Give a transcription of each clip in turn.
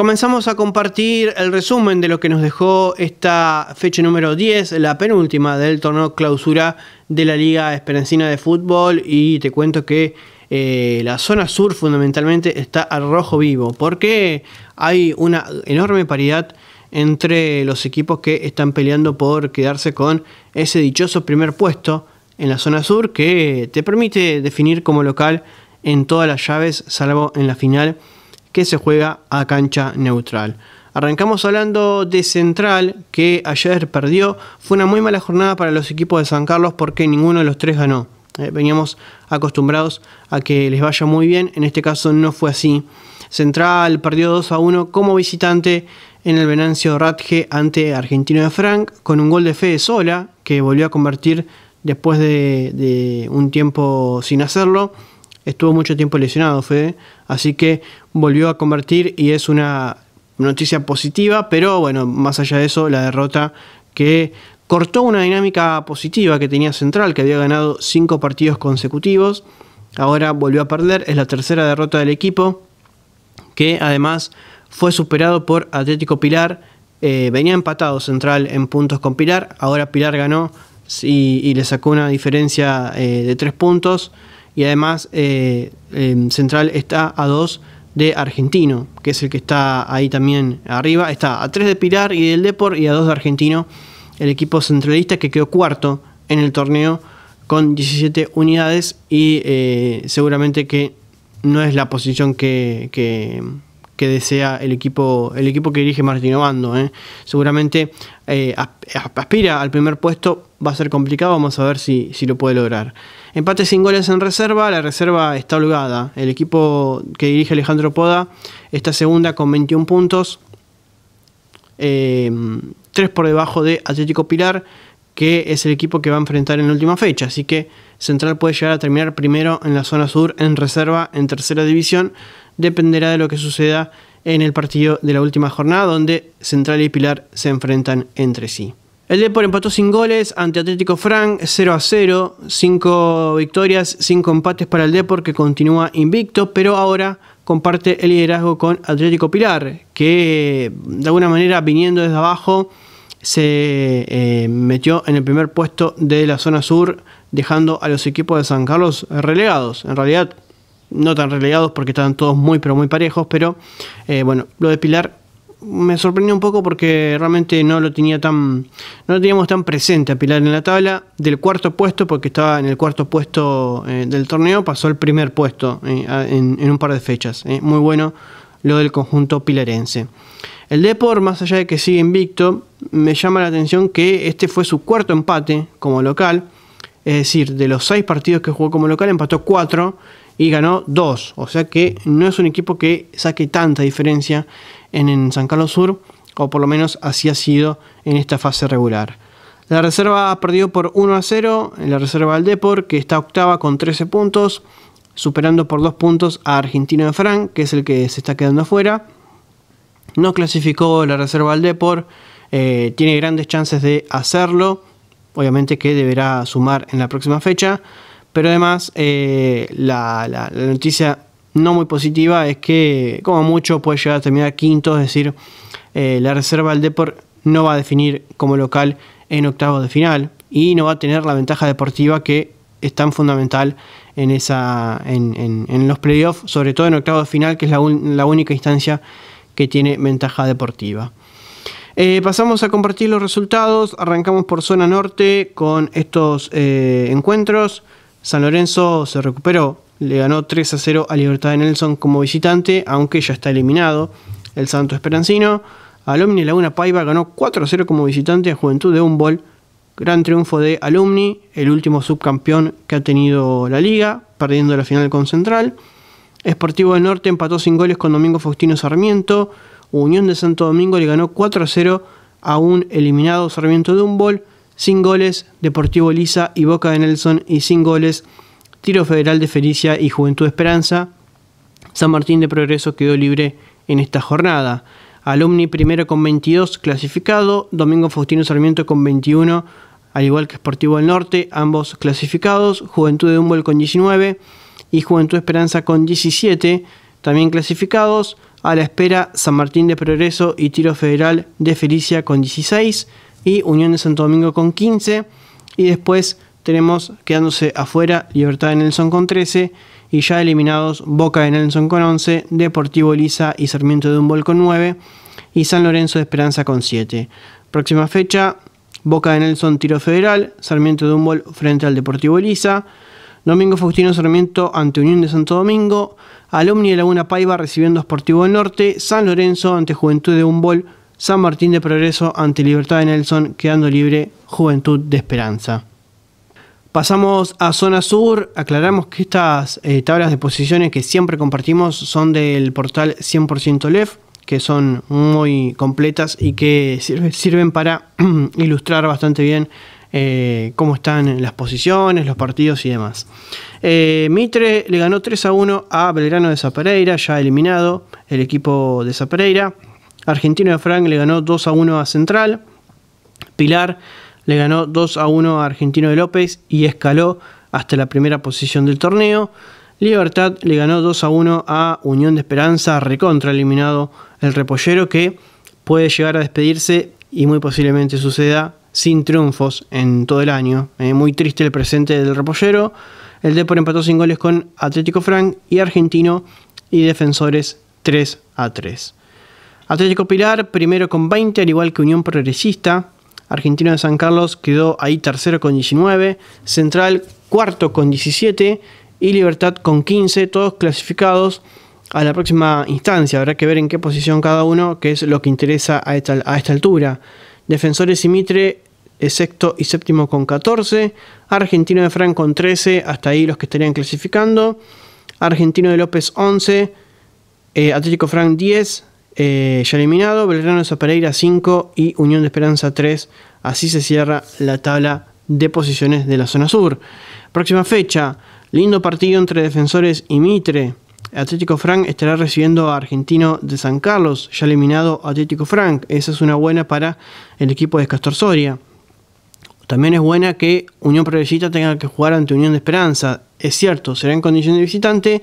Comenzamos a compartir el resumen de lo que nos dejó esta fecha número 10, la penúltima del torneo clausura de la Liga Esperanzina de Fútbol y te cuento que eh, la zona sur fundamentalmente está al rojo vivo porque hay una enorme paridad entre los equipos que están peleando por quedarse con ese dichoso primer puesto en la zona sur que te permite definir como local en todas las llaves salvo en la final que se juega a cancha neutral. Arrancamos hablando de Central, que ayer perdió. Fue una muy mala jornada para los equipos de San Carlos porque ninguno de los tres ganó. Eh, veníamos acostumbrados a que les vaya muy bien, en este caso no fue así. Central perdió 2 a 1 como visitante en el Venancio Ratge ante Argentino de Frank, con un gol de Fede Sola, que volvió a convertir después de, de un tiempo sin hacerlo estuvo mucho tiempo lesionado Fede, así que volvió a convertir y es una noticia positiva, pero bueno, más allá de eso, la derrota que cortó una dinámica positiva que tenía Central, que había ganado cinco partidos consecutivos, ahora volvió a perder, es la tercera derrota del equipo, que además fue superado por Atlético Pilar, eh, venía empatado Central en puntos con Pilar, ahora Pilar ganó y, le sacó una diferencia eh, de tres puntos, y además eh, Central está a dos de Argentino, que es el que está ahí también arriba. Está a 3 de Pilar y del Deport. y a 2 de Argentino, el equipo centralista que quedó cuarto en el torneo con 17 unidades y eh, seguramente que no es la posición que que desea el equipo, el equipo que dirige Martín Bando. ¿eh? Seguramente eh, aspira al primer puesto, va a ser complicado, vamos a ver si, si lo puede lograr. Empate sin goles en reserva, la reserva está holgada. El equipo que dirige Alejandro Poda está segunda con 21 puntos, 3 em, por debajo de Atlético Pilar, que es el equipo que va a enfrentar en la última fecha. Así que Central puede llegar a terminar primero en la zona sur en reserva en tercera división dependerá de lo que suceda en el partido de la última jornada, donde Central y Pilar se enfrentan entre sí. El Depor empató sin goles ante Atlético Frank 0 a 0, 5 victorias, 5 empates para el Depor que continúa invicto, pero ahora comparte el liderazgo con Atlético Pilar, que de alguna manera viniendo desde abajo se eh, metió en el primer puesto de la zona sur, dejando a los equipos de San Carlos relegados. En realidad no tan relegados porque estaban todos muy, pero muy parejos. Pero eh, bueno, lo de Pilar me sorprendió un poco porque realmente no lo tenía tan no teníamos tan presente a Pilar en la tabla del cuarto puesto porque estaba en el cuarto puesto eh, del torneo pasó al primer puesto eh, en, un par de fechas muy bueno lo del conjunto pilarense el Depor más allá de que sigue invicto me llama la atención que este fue su cuarto empate como local es decir de los seis partidos que jugó como local empató cuatro y ganó 2. O sea que no es un equipo que saque tanta diferencia en, San Carlos Sur, o por lo menos así ha sido en esta fase regular. La reserva ha perdido por 1 a 0, en la reserva del Depor, que está octava con 13 puntos, superando por 2 puntos a Argentino de Fran, que es el que se está quedando afuera. No clasificó la reserva del Depor, eh, tiene grandes chances de hacerlo, obviamente que deberá sumar en la próxima fecha. Pero además, eh, la, noticia no muy positiva es que, como mucho, puede llegar a terminar quinto, es decir, eh, la reserva del Deport no va a definir como local en octavos de final y no va a tener la ventaja deportiva que es tan fundamental en, esa, en, en, los playoffs, sobre todo en octavos de final, que es la, única instancia que tiene ventaja deportiva. Eh, pasamos a compartir los resultados. Arrancamos por zona norte con estos encuentros. San Lorenzo se recuperó, le ganó 3 a 0 a Libertad de Nelson como visitante, aunque ya está eliminado el Santo Esperancino. Alumni Laguna Paiva ganó 4 a 0 como visitante a Juventud de Humboldt. Gran triunfo de Alumni, el último subcampeón que ha tenido la liga, perdiendo la final con Central. Esportivo del Norte empató sin goles con Domingo Faustino Sarmiento. Unión de Santo Domingo le ganó 4 a 0 a un eliminado Sarmiento de Humboldt sin goles Deportivo Lisa y Boca de Nelson y sin goles Tiro Federal de Felicia y Juventud Esperanza. San Martín de Progreso quedó libre en esta jornada. Alumni primero con 22 clasificado, Domingo Faustino Sarmiento con 21, al igual que Sportivo del Norte, ambos clasificados, Juventud de Humboldt con 19 y Juventud Esperanza con 17, también clasificados, a la espera San Martín de Progreso y Tiro Federal de Felicia con 16 y Unión de Santo Domingo con 15. Y después tenemos quedándose afuera Libertad de Nelson con 13 y ya eliminados Boca de Nelson con 11, Deportivo Elisa y Sarmiento de Humboldt con 9 y San Lorenzo de Esperanza con 7. Próxima fecha, Boca de Nelson Tiro Federal, Sarmiento de Humboldt frente al Deportivo Liza Domingo Faustino Sarmiento ante Unión de Santo Domingo, Alumni de Laguna Paiva recibiendo a del Norte, San Lorenzo ante Juventud de Humboldt San Martín de Progreso ante Libertad de Nelson, quedando libre Juventud de Esperanza. Pasamos a zona sur, aclaramos que estas eh, tablas de posiciones que siempre compartimos son del portal 100% LEF, que son muy completas y que sirven para ilustrar bastante bien eh, cómo están las posiciones, los partidos y demás. Eh, Mitre le ganó 3 a 1 a Belgrano de Zapereira, ya eliminado el equipo de Zapereira. Argentino de Frank le ganó 2 a 1 a Central. Pilar le ganó 2 a 1 a Argentino de López y escaló hasta la primera posición del torneo. Libertad le ganó 2 a 1 a Unión de Esperanza, recontra eliminado el repollero que puede llegar a despedirse y muy posiblemente suceda sin triunfos en todo el año. Eh, muy triste el presente del repollero. El Depor empató sin goles con Atlético Frank y Argentino y Defensores 3 a 3. Atlético Pilar primero con 20, al igual que Unión Progresista. Argentino de San Carlos quedó ahí tercero con 19, Central cuarto con 17 y Libertad con 15, todos clasificados a la próxima instancia. Habrá que ver en qué posición cada uno, que es lo que interesa a esta, altura. Defensores y Mitre sexto y séptimo con 14, Argentino de Fran con 13, hasta ahí los que estarían clasificando, Argentino de López 11, eh, Atlético frank 10, eh, ya eliminado. Belgrano de 5 y Unión de Esperanza 3. Así se cierra la tabla de posiciones de la zona sur. Próxima fecha, lindo partido entre Defensores y Mitre. Atlético Frank estará recibiendo a Argentino de San Carlos, ya eliminado Atlético Frank. Esa es una buena para el equipo de Castor Soria. También es buena que Unión Progresista tenga que jugar ante Unión de Esperanza. Es cierto, será en condición de visitante,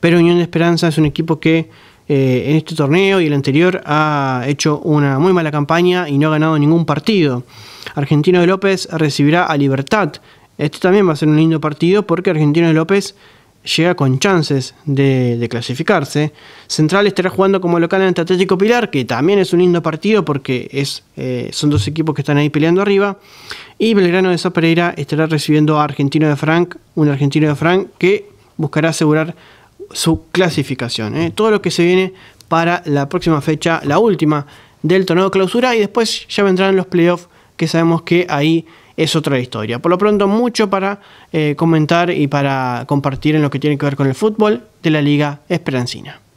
pero Unión de Esperanza es un equipo que eh, en este torneo y el anterior ha hecho una muy mala campaña y no ha ganado ningún partido. Argentino de López recibirá a Libertad. Este también va a ser un lindo partido porque Argentino de López llega con chances de, clasificarse. Central estará jugando como local ante Atlético Pilar, que también es un lindo partido porque es, eh, son dos equipos que están ahí peleando arriba. Y Belgrano de Pereira estará recibiendo a Argentino de Frank, un argentino de Frank que buscará asegurar su clasificación. ¿eh? Todo lo que se viene para la próxima fecha, la última del torneo de clausura, y después ya vendrán los playoffs, que sabemos que ahí es otra historia. Por lo pronto, mucho para eh, comentar y para compartir en lo que tiene que ver con el fútbol de la Liga Esperancina.